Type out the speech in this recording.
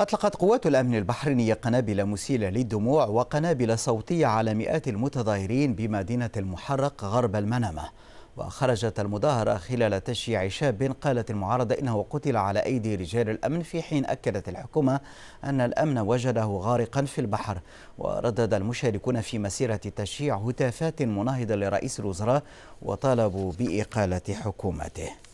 أطلقت قوات الأمن البحرينية قنابل مسيلة للدموع وقنابل صوتية على مئات المتظاهرين بمدينة المحرق غرب المنامة وخرجت المظاهرة خلال تشييع شاب قالت المعارضة إنه قتل على أيدي رجال الأمن في حين أكدت الحكومة أن الأمن وجده غارقا في البحر وردد المشاركون في مسيرة التشييع هتافات مناهضة لرئيس الوزراء وطالبوا بإقالة حكومته